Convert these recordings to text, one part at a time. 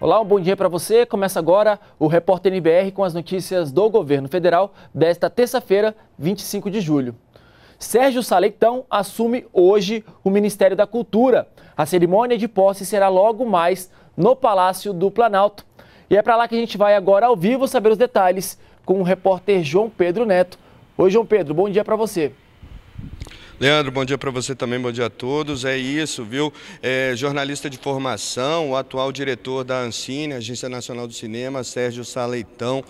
Olá, um bom dia para você. Começa agora o Repórter NBR com as notícias do governo federal desta terça-feira, 25 de julho. Sérgio Saleitão assume hoje o Ministério da Cultura. A cerimônia de posse será logo mais no Palácio do Planalto. E é para lá que a gente vai agora ao vivo saber os detalhes com o repórter João Pedro Neto. Oi, João Pedro, bom dia para você. Leandro, bom dia para você também, bom dia a todos. É isso, viu? É, jornalista de formação, o atual diretor da Ancine, Agência Nacional do Cinema, Sérgio Saleitão.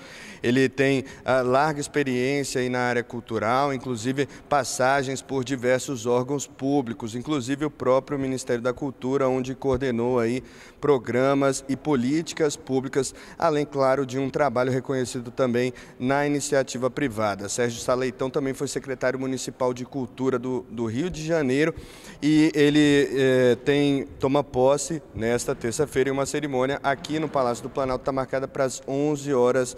Ele tem ah, larga experiência aí na área cultural, inclusive passagens por diversos órgãos públicos, inclusive o próprio Ministério da Cultura, onde coordenou aí programas e políticas públicas, além, claro, de um trabalho reconhecido também na iniciativa privada. Sérgio Saleitão também foi secretário municipal de cultura do, do Rio de Janeiro e ele eh, tem toma posse nesta terça-feira em uma cerimônia aqui no Palácio do Planalto, está marcada para as 11 horas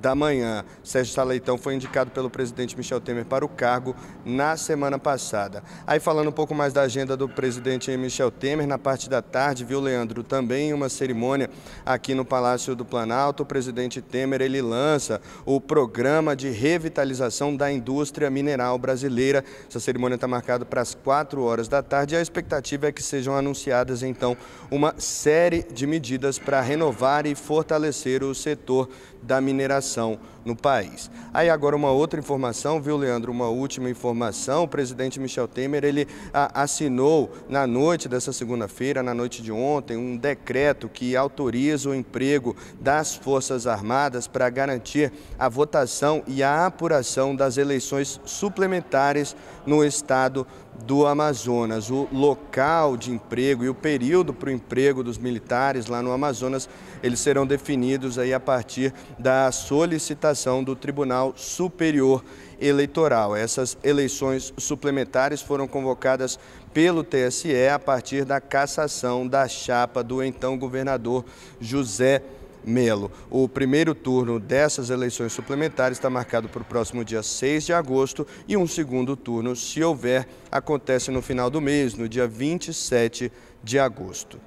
da manhã. Sérgio Saleitão foi indicado pelo presidente Michel Temer para o cargo na semana passada. Aí falando um pouco mais da agenda do presidente Michel Temer, na parte da tarde, viu Leandro, também uma cerimônia aqui no Palácio do Planalto, o presidente Temer ele lança o programa de revitalização da indústria mineral brasileira. Essa cerimônia está marcada para as 4 horas da tarde e a expectativa é que sejam anunciadas então uma série de medidas para renovar e fortalecer o setor da mineração no país. Aí agora uma outra informação, viu, Leandro? Uma última informação. O presidente Michel Temer, ele a, assinou na noite dessa segunda-feira, na noite de ontem, um decreto que autoriza o emprego das Forças Armadas para garantir a votação e a apuração das eleições suplementares no estado do Amazonas. O local de emprego e o período para o emprego dos militares lá no Amazonas, eles serão definidos aí a partir da solicitação do Tribunal Superior Eleitoral. Essas eleições suplementares foram convocadas pelo TSE a partir da cassação da chapa do então governador José Melo. O primeiro turno dessas eleições suplementares está marcado para o próximo dia 6 de agosto e um segundo turno, se houver, acontece no final do mês, no dia 27 de agosto.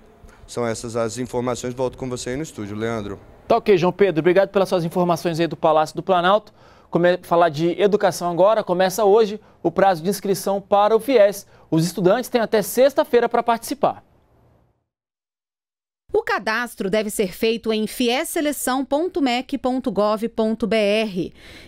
São essas as informações. Volto com você aí no estúdio, Leandro. Tá ok, João Pedro. Obrigado pelas suas informações aí do Palácio do Planalto. Come... Falar de educação agora, começa hoje o prazo de inscrição para o FIES. Os estudantes têm até sexta-feira para participar. O cadastro deve ser feito em fieseleção.mec.gov.br.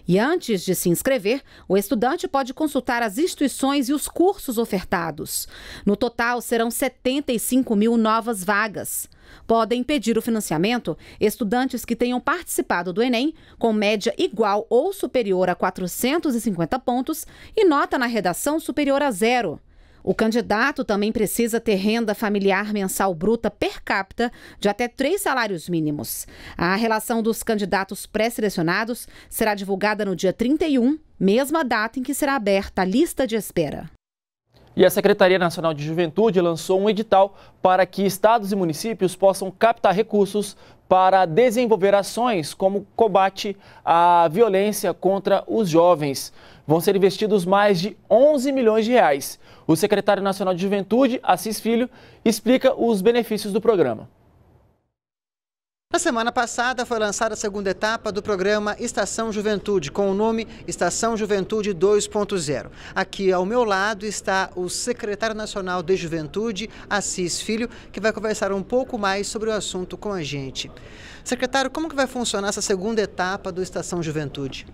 E antes de se inscrever, o estudante pode consultar as instituições e os cursos ofertados. No total, serão 75 mil novas vagas. Podem pedir o financiamento estudantes que tenham participado do Enem com média igual ou superior a 450 pontos e nota na redação superior a zero. O candidato também precisa ter renda familiar mensal bruta per capita de até três salários mínimos. A relação dos candidatos pré-selecionados será divulgada no dia 31, mesma data em que será aberta a lista de espera. E a Secretaria Nacional de Juventude lançou um edital para que estados e municípios possam captar recursos para desenvolver ações como combate à violência contra os jovens. Vão ser investidos mais de 11 milhões de reais. O secretário nacional de Juventude, Assis Filho, explica os benefícios do programa. Na semana passada foi lançada a segunda etapa do programa Estação Juventude, com o nome Estação Juventude 2.0. Aqui ao meu lado está o secretário nacional de Juventude, Assis Filho, que vai conversar um pouco mais sobre o assunto com a gente. Secretário, como que vai funcionar essa segunda etapa do Estação Juventude?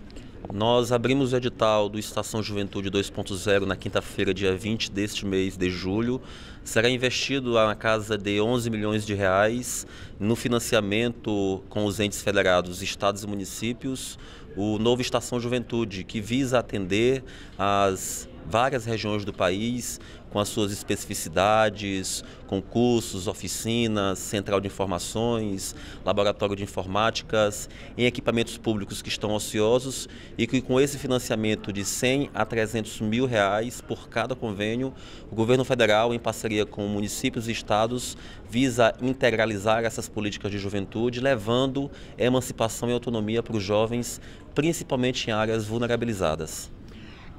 Nós abrimos o edital do Estação Juventude 2.0 na quinta-feira, dia 20 deste mês de julho. Será investido na casa de 11 milhões de reais no financiamento com os entes federados, estados e municípios, o novo Estação Juventude, que visa atender as várias regiões do país, com as suas especificidades, concursos, oficinas, central de informações, laboratório de informáticas, em equipamentos públicos que estão ociosos e que com esse financiamento de 100 a 300 mil reais por cada convênio, o governo federal, em parceria com municípios e estados, visa integralizar essas políticas de juventude, levando emancipação e autonomia para os jovens, principalmente em áreas vulnerabilizadas.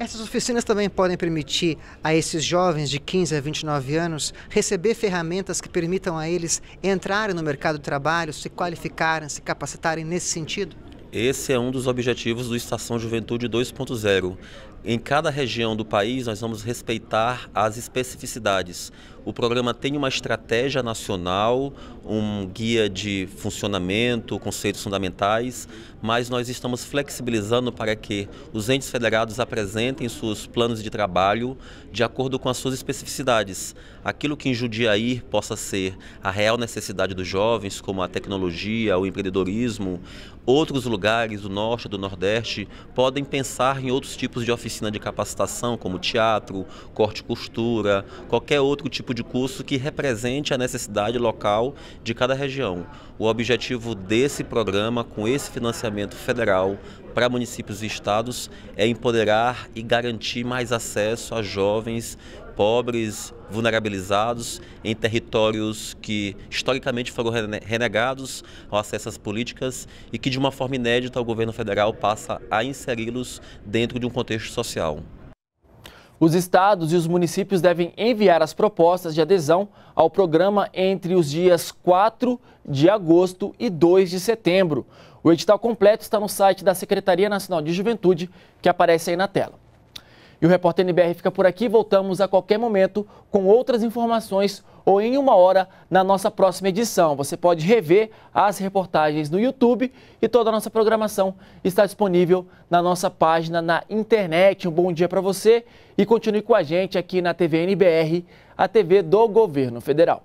Essas oficinas também podem permitir a esses jovens de 15 a 29 anos receber ferramentas que permitam a eles entrarem no mercado de trabalho, se qualificarem, se capacitarem nesse sentido? Esse é um dos objetivos do Estação Juventude 2.0, em cada região do país, nós vamos respeitar as especificidades. O programa tem uma estratégia nacional, um guia de funcionamento, conceitos fundamentais, mas nós estamos flexibilizando para que os entes federados apresentem seus planos de trabalho de acordo com as suas especificidades. Aquilo que em Jundiaí possa ser a real necessidade dos jovens, como a tecnologia, o empreendedorismo, outros lugares do norte, do nordeste, podem pensar em outros tipos de oficinas oficina de capacitação, como teatro, corte e costura, qualquer outro tipo de curso que represente a necessidade local de cada região. O objetivo desse programa, com esse financiamento federal para municípios e estados, é empoderar e garantir mais acesso a jovens pobres, vulnerabilizados, em territórios que historicamente foram renegados ao acesso às políticas e que, de uma forma inédita, o governo federal passa a inseri-los dentro de um contexto social. Os estados e os municípios devem enviar as propostas de adesão ao programa entre os dias 4 de agosto e 2 de setembro. O edital completo está no site da Secretaria Nacional de Juventude, que aparece aí na tela. E o Repórter NBR fica por aqui. Voltamos a qualquer momento com outras informações ou em uma hora na nossa próxima edição. Você pode rever as reportagens no YouTube e toda a nossa programação está disponível na nossa página na internet. Um bom dia para você e continue com a gente aqui na TV NBR, a TV do Governo Federal.